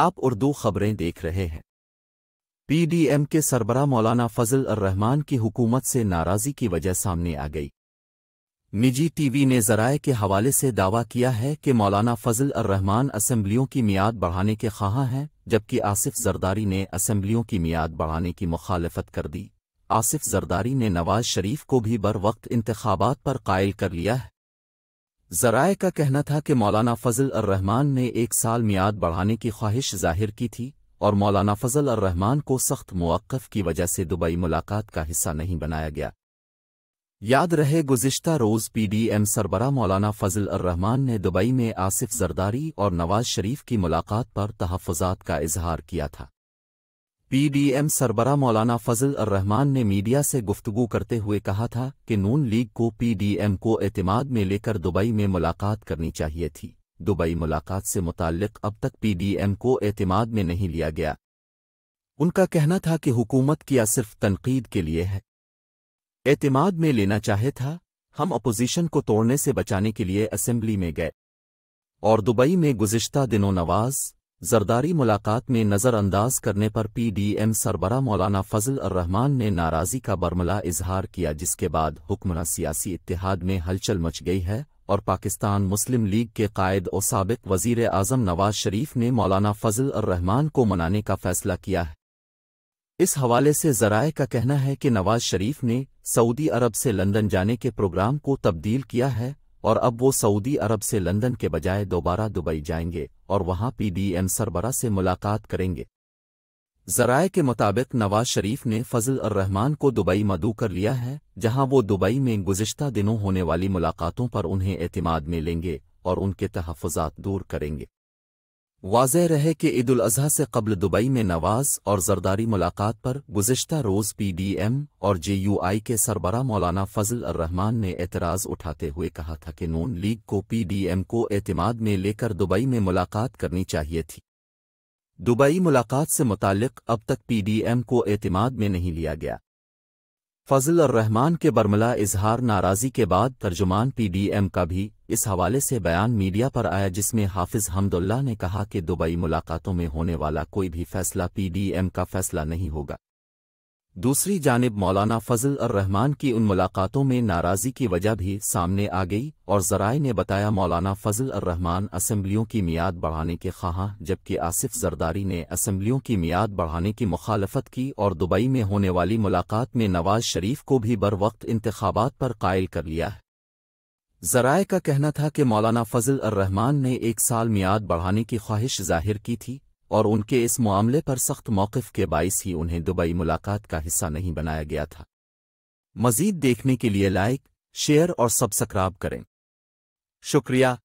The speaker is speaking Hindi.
आप उर्दू खबरें देख रहे हैं पीडीएम के सरबरा मौलाना फजल अर्रहमान की हुकूमत से नाराज़ी की वजह सामने आ गई निजी टीवी ने जराये के हवाले से दावा किया है कि मौलाना फजल अर्रहमान असम्बलियों की मियाद बढ़ाने के ख्वाह हैं जबकि आसिफ जरदारी ने असम्बलियों की मियाद बढ़ाने की मुखालफत कर दी आसिफ जरदारी ने नवाज शरीफ को भी बर वक्त इंतबात पर कायल कर लिया है जराए का कहना था कि मौलाना फजल अर्रहमान ने एक साल मियाद बढ़ाने की ख्वाहिश जाहिर की थी और मौलाना फजल अर्रहमान को सख्त मौक़ की वजह से दुबई मुलाकात का हिस्सा नहीं बनाया गया याद रहे गुज्त रोज़ पीडीएम सरबरा मौलाना फजल अर्रहमान ने दुबई में आसिफ जरदारी और नवाज शरीफ की मुलाकात पर तहफ़ात का इजहार किया था पीडीएम सरबरा मौलाना फजल अर्रहमान ने मीडिया से गुफ्तगू करते हुए कहा था कि नून लीग को पीडीएम को एतमाद में लेकर दुबई में मुलाकात करनी चाहिए थी दुबई मुलाकात से मुतालिक अब तक पीडीएम को एतमाद में नहीं लिया गया उनका कहना था कि हुकूमत किया सिर्फ तनकीद के लिए है एतमाद में लेना चाहे था हम अपोजिशन को तोड़ने से बचाने के लिए असेंबली में गए और दुबई में गुजश्ता दिनों नवाज जरदारी मुलाकात में नज़रअंदाज करने पर पीडीएम सरबरा मौलाना फजल रहमान ने नाराजी का बरमला इजहार किया जिसके बाद हुक्मर सियासी इतिहाद में हलचल मच गई है और पाकिस्तान मुस्लिम लीग के कायद और सबक वजीर आजम नवाज शरीफ ने मौलाना फजल रहमान को मनाने का फैसला किया है इस हवाले से जराए का कहना है कि नवाज शरीफ ने सऊदी अरब से लंदन जाने के प्रोग्राम को तब्दील किया है और अब वो सऊदी अरब से लंदन के बजाय दोबारा दुबई जाएंगे और वहां पीडीएम सरबरा से मुलाकात करेंगे जराए के मुताबिक नवाज शरीफ ने फजल रहमान को दुबई मदू कर लिया है जहां वो दुबई में गुजशत दिनों होने वाली मुलाकातों पर उन्हें एतमाद में लेंगे और उनके तहफात दूर करेंगे वाज रहे कि ईद अजहा से कबल दुबई में नवाज और जरदारी मुलाकात पर गुजशत रोज़ पी डी एम और जे यू आई के सरबरा मौलाना फजल रहमान ने एतराज़ उठाते हुए कहा था कि नून लीग को पी डी एम को एतमाद में लेकर दुबई में मुलाकात करनी चाहिए थी दुबई मुलाकात से मुतक अब तक पी डी एम को एतमाद में नहीं लिया गया फजल और रहमान के बर्मला इजहार नाराज़ी के बाद तर्जुमान पीडीएम का भी इस हवाले से बयान मीडिया पर आया जिसमें हाफिज हमदुल्ला ने कहा कि दुबई मुलाकातों में होने वाला कोई भी फैसला पीडीएम का फैसला नहीं होगा दूसरी जानब मौलाना फजल और रहमान की उन मुलाकातों में नाराज़गी की वजह भी सामने आ गई और जराए ने बताया मौलाना फजल और रहमान असम्बलियों की मियाद बढ़ाने के ख्वाहा जबकि आसिफ जरदारी ने असम्बलियों की मियाद बढ़ाने की मुखालफत की और दुबई में होने वाली मुलाकात में नवाज शरीफ को भी बर वक्त इंतबात पर कायल कर लिया है जराए का कहना था कि मौलाना फजल अर्रहमान रहमान ने एक साल मियाद बढ़ाने की ख्वाहिश जाहिर की थी और उनके इस मामले पर सख्त मौकफ के बायस ही उन्हें दुबई मुलाकात का हिस्सा नहीं बनाया गया था मजीद देखने के लिए लाइक शेयर और सब्सक्राइब करें शुक्रिया